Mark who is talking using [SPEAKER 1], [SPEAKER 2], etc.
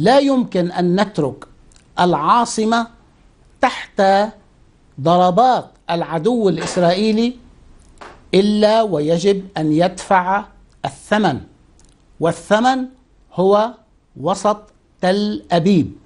[SPEAKER 1] لا يمكن أن نترك العاصمة تحت ضربات العدو الإسرائيلي إلا ويجب أن يدفع الثمن والثمن هو وسط تل أبيب